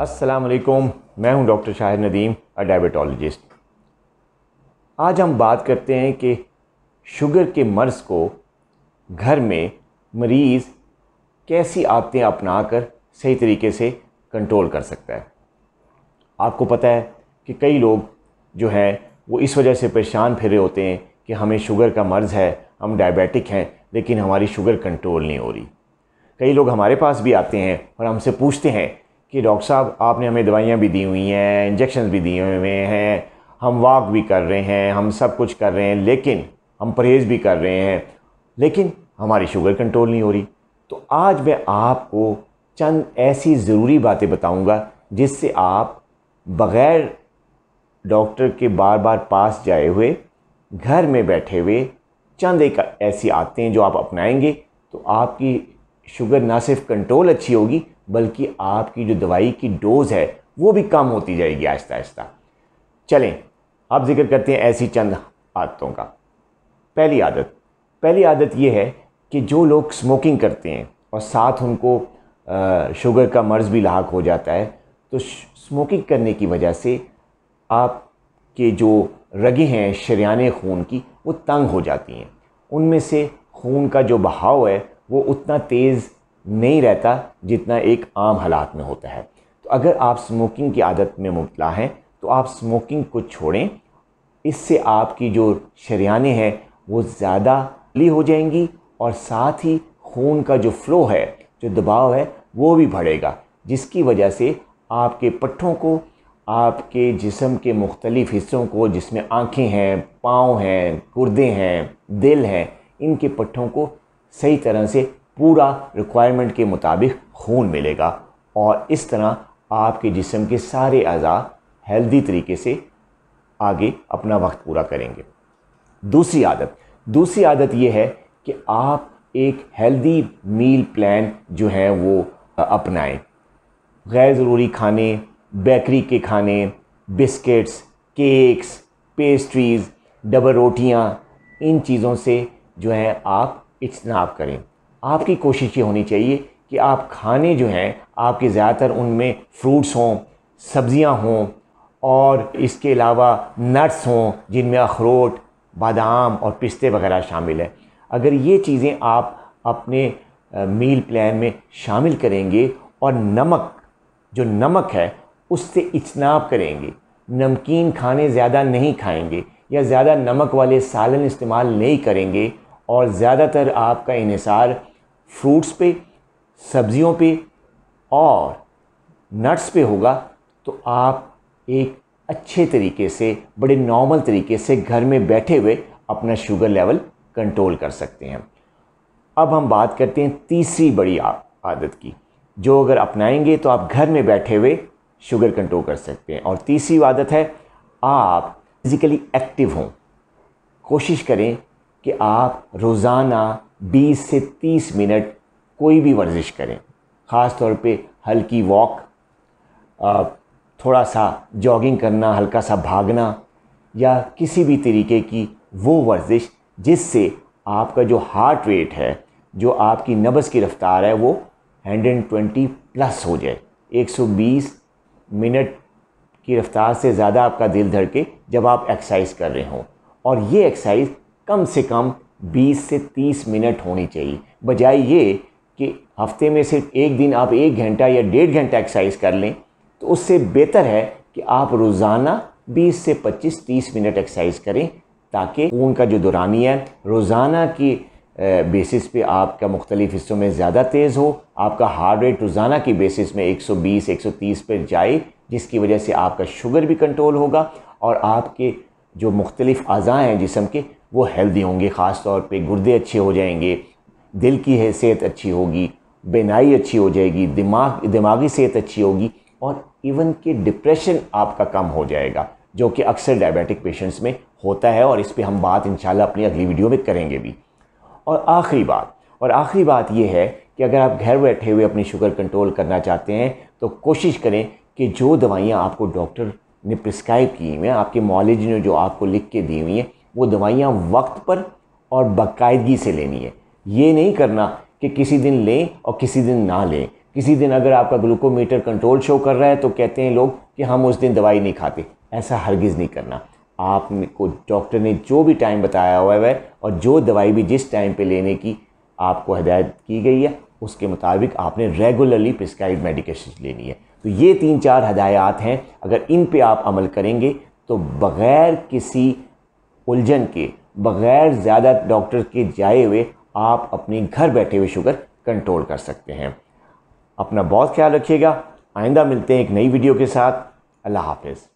अस्सलाम वालेकुम मैं हूं doctor Shahid Nadeem a diabetologist आज हम बात करते हैं कि शुगर के मर्ज़ को घर में मरीज़ कैसी आदतें अपनाकर सही तरीके से कंट्रोल कर सकता है आपको पता है कि कई लोग जो हैं वो इस वजह से परेशान फिर रहे होते हैं कि हमें शुगर का मर्ज़ है हम डायबिटिक हैं लेकिन हमारी शुगर कंट्रोल नहीं हो रही कई लोग हमारे पास भी आते हैं और हमसे पूछते हैं कि डॉक्टर साहब आपने हमें दवाइयाँ भी दी हुई हैं इंजेक्शन भी दिए हुए हैं हम वॉक भी कर रहे हैं हम सब कुछ कर रहे हैं लेकिन हम परहेज़ भी कर रहे हैं लेकिन हमारी शुगर कंट्रोल नहीं हो रही तो आज मैं आपको चंद ऐसी ज़रूरी बातें बताऊंगा जिससे आप बग़ैर डॉक्टर के बार बार पास जाए हुए घर में बैठे हुए चंद एक ऐसी आते हैं जो आप अपनाएंगे तो आपकी शुगर ना सिर्फ कंट्रोल अच्छी होगी बल्कि आपकी जो दवाई की डोज़ है वो भी कम होती जाएगी आहिस्ता आहिस्ता चलें अब जिक्र करते हैं ऐसी चंद आदतों का पहली आदत पहली आदत ये है कि जो लोग स्मोकिंग करते हैं और साथ उनको शुगर का मर्ज़ भी लाक हो जाता है तो स्मोकिंग करने की वजह से आपके जो रगे हैं शरियाने खून की वो तंग हो जाती हैं उनमें से खून का जो बहाव है वो उतना तेज़ नहीं रहता जितना एक आम हालात में होता है तो अगर आप स्मोकिंग की आदत में मुबला हैं तो आप स्मोकिंग को छोड़ें इससे आपकी जो शरियाने हैं वो ज़्यादा ली हो जाएंगी और साथ ही खून का जो फ्लो है जो दबाव है वो भी बढ़ेगा जिसकी वजह से आपके पट्ठों को आपके जिसम के मुख्तलिफ़ हिस्सों को जिसमें आँखें हैं पाँव हैं गुर्दे हैं दिल हैं इनके पट्ठों को सही तरह से पूरा रिक्वायरमेंट के मुताबिक खून मिलेगा और इस तरह आपके जिसम के सारे अज़ा हेल्दी तरीके से आगे अपना वक्त पूरा करेंगे दूसरी आदत दूसरी आदत ये है कि आप एक हेल्दी मील प्लान जो है वो अपनाएं गैर ज़रूरी खाने बेकरी के खाने बिस्किट्स केक्स पेस्ट्रीज़ डबल रोटियाँ इन चीज़ों से जो है आप इजनाब करें आपकी कोशिश ये होनी चाहिए कि आप खाने जो हैं आपके ज़्यादातर उनमें फ्रूट्स हों सब्ज़ियाँ हों और इसके अलावा नट्स हों जिनमें अखरोट बादाम और पिस्ते वगैरह शामिल हैं अगर ये चीज़ें आप अपने मील प्लान में शामिल करेंगे और नमक जो नमक है उससे इजनाब करेंगे नमकीन खाने ज़्यादा नहीं खाएंगे या ज़्यादा नमक वाले सालन इस्तेमाल नहीं करेंगे और ज़्यादातर आपका इसार फ्रूट्स पे सब्जियों पे और नट्स पे होगा तो आप एक अच्छे तरीके से बड़े नॉर्मल तरीके से घर में बैठे हुए अपना शुगर लेवल कंट्रोल कर सकते हैं अब हम बात करते हैं तीसरी बड़ी आदत की जो अगर अपनाएंगे तो आप घर में बैठे हुए शुगर कंट्रोल कर सकते हैं और तीसरी आदत है आप फिज़िकली एक्टिव हों कोशिश करें कि आप रोज़ाना 20 से 30 मिनट कोई भी वर्जिश करें ख़ास तौर पे हल्की वॉक थोड़ा सा जॉगिंग करना हल्का सा भागना या किसी भी तरीके की वो वर्जिश जिससे आपका जो हार्ट रेट है जो आपकी नब्ज़ की रफ़्तार है वो 120 प्लस हो जाए 120 मिनट की रफ़्तार से ज़्यादा आपका दिल धड़के जब आप एक्सरसाइज कर रहे हों और ये एक्सरसाइज कम से कम 20 से 30 मिनट होनी चाहिए बजाय ये कि हफ्ते में सिर्फ एक दिन आप एक घंटा या डेढ़ घंटा एक्सरसाइज कर लें तो उससे बेहतर है कि आप रोज़ाना 20 से 25-30 मिनट एक्सरसाइज करें ताकि खून का जो दुरानी है रोज़ाना की बेसिस पे आपका मुख्तलिफ हिस्सों में ज़्यादा तेज़ हो आपका हार्ट रेट रोज़ाना की बेसिस में 120-130 पर जाए जिसकी वजह से आपका शुगर भी कंट्रोल होगा और आपके जो मुख्तलिफ अज़ा हैं जिसम के वो हेल्दी होंगे ख़ास तौर पे गुर्दे अच्छे हो जाएंगे दिल की हैसियत अच्छी होगी बेनाई अच्छी हो जाएगी दिमाग दिमागी सेहत अच्छी होगी और इवन के डिप्रेशन आपका कम हो जाएगा जो कि अक्सर डायबिटिक पेशेंट्स में होता है और इस पर हम बात इन अपनी अगली वीडियो में करेंगे भी और आखिरी बात और आखिरी बात यह है कि अगर आप घर बैठे हुए अपनी शुगर कंट्रोल करना चाहते हैं तो कोशिश करें कि जो दवाइयाँ आपको डॉक्टर ने प्रिस्क्राइब की हुई हैं आपके मॉलेज ने जो आपको लिख के दी हुई हैं वो दवाइयाँ वक्त पर और बाकायदगी से लेनी है ये नहीं करना कि किसी दिन लें और किसी दिन ना लें किसी दिन अगर आपका ग्लूकोमीटर कंट्रोल शो कर रहा है तो कहते हैं लोग कि हम उस दिन दवाई नहीं खाते ऐसा हरगिज़ नहीं करना आपको डॉक्टर ने जो भी टाइम बताया हुआ है और जो दवाई भी जिस टाइम पे लेने की आपको हदायत की गई है उसके मुताबिक आपने रेगुलरली प्रिस्क्राइब मेडिकेशन लेनी है तो ये तीन चार हदायत हैं अगर इन पर आप अमल करेंगे तो बग़ैर किसी उलझन के बगैर ज़्यादा डॉक्टर के जाए हुए आप अपने घर बैठे हुए शुगर कंट्रोल कर सकते हैं अपना बहुत ख्याल रखिएगा आइंदा मिलते हैं एक नई वीडियो के साथ अल्लाह हाफिज़